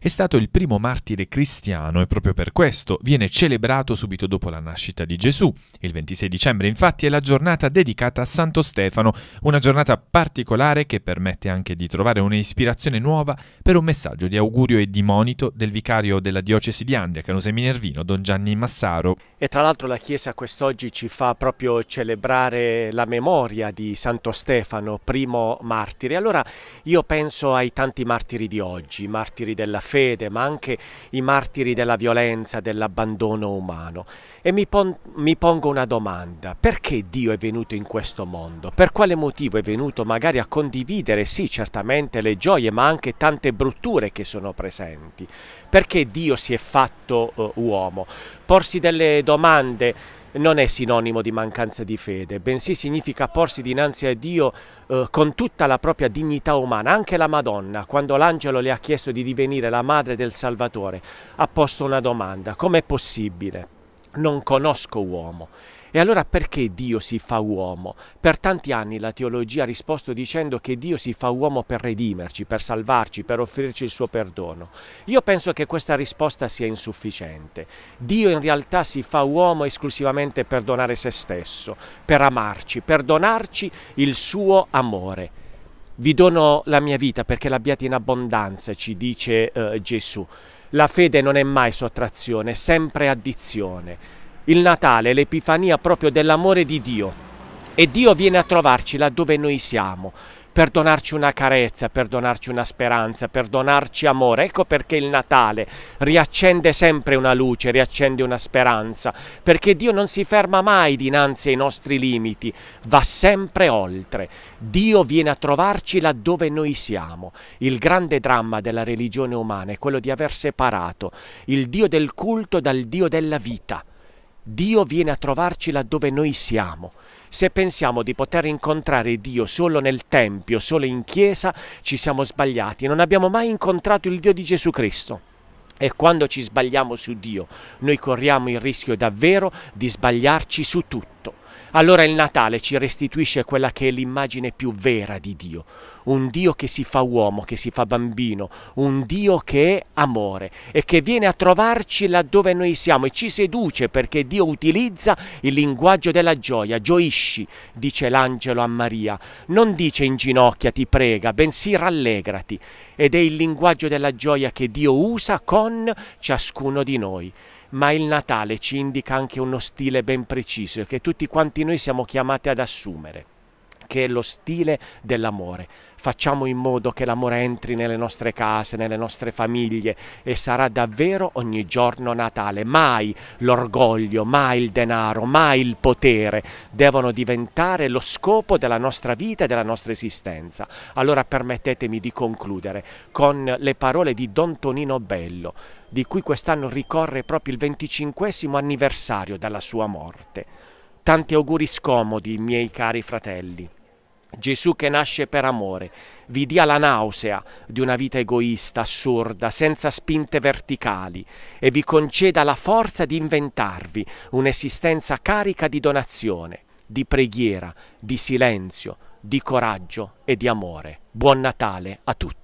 È stato il primo martire cristiano e proprio per questo viene celebrato subito dopo la nascita di Gesù. Il 26 dicembre infatti è la giornata dedicata a Santo Stefano, una giornata particolare che permette anche di trovare un'ispirazione nuova per un messaggio di augurio e di monito del vicario della diocesi di Andria, Canuse Minervino, Don Gianni Massaro. E tra l'altro la Chiesa quest'oggi ci fa proprio celebrare la memoria di Santo Stefano, primo martire. Allora io penso ai tanti martiri di oggi, martiri della fede, fede, ma anche i martiri della violenza, dell'abbandono umano. E mi, pon mi, pongo una domanda, perché Dio è venuto in questo mondo? Per quale motivo è venuto magari a condividere, sì, certamente le gioie, ma anche tante brutture che sono presenti? Perché Dio si è fatto uh, uomo? Porsi delle domande non è sinonimo di mancanza di fede, bensì significa porsi dinanzi a Dio eh, con tutta la propria dignità umana. Anche la Madonna, quando l'angelo le ha chiesto di divenire la madre del Salvatore, ha posto una domanda, com'è possibile? Non conosco uomo. E allora perché Dio si fa uomo? Per tanti anni la teologia ha risposto dicendo che Dio si fa uomo per redimerci, per salvarci, per offrirci il suo perdono. Io penso che questa risposta sia insufficiente. Dio in realtà si fa uomo esclusivamente per donare se stesso, per amarci, per donarci il suo amore. Vi dono la mia vita perché l'abbiate in abbondanza, ci dice eh, Gesù. La fede non è mai sottrazione, è sempre addizione il Natale è l'epifania proprio dell'amore di Dio e Dio viene a trovarci laddove noi siamo per donarci una carezza, per donarci una speranza, per donarci amore. Ecco perché il Natale riaccende sempre una luce, riaccende una speranza, perché Dio non si ferma mai dinanzi ai nostri limiti, va sempre oltre. Dio viene a trovarci laddove noi siamo. Il grande dramma della religione umana è quello di aver separato il Dio del culto dal Dio della vita. Dio viene a trovarci laddove noi siamo. Se pensiamo di poter incontrare Dio solo nel Tempio, solo in Chiesa, ci siamo sbagliati. Non abbiamo mai incontrato il Dio di Gesù Cristo. E quando ci sbagliamo su Dio, noi corriamo il rischio davvero di sbagliarci su tutto. Allora il Natale ci restituisce quella che è l'immagine più vera di Dio, un Dio che si fa uomo, che si fa bambino, un Dio che è amore e che viene a trovarci laddove noi siamo e ci seduce perché Dio utilizza il linguaggio della gioia, gioisci, dice l'angelo a Maria, non dice inginocchia, ti prega, bensì rallegrati ed è il linguaggio della gioia che Dio usa con ciascuno di noi ma il Natale ci indica anche uno stile ben preciso che tutti quanti noi siamo chiamati ad assumere che è lo stile dell'amore. Facciamo in modo che l'amore entri nelle nostre case, nelle nostre famiglie e sarà davvero ogni giorno Natale. Mai l'orgoglio, mai il denaro, mai il potere devono diventare lo scopo della nostra vita e della nostra esistenza. Allora permettetemi di concludere con le parole di Don Tonino Bello, di cui quest'anno ricorre proprio il 25 anniversario dalla sua morte. Tanti auguri scomodi, miei cari fratelli. Gesù che nasce per amore, vi dia la nausea di una vita egoista, assurda, senza spinte verticali e vi conceda la forza di inventarvi un'esistenza carica di donazione, di preghiera, di silenzio, di coraggio e di amore. Buon Natale a tutti!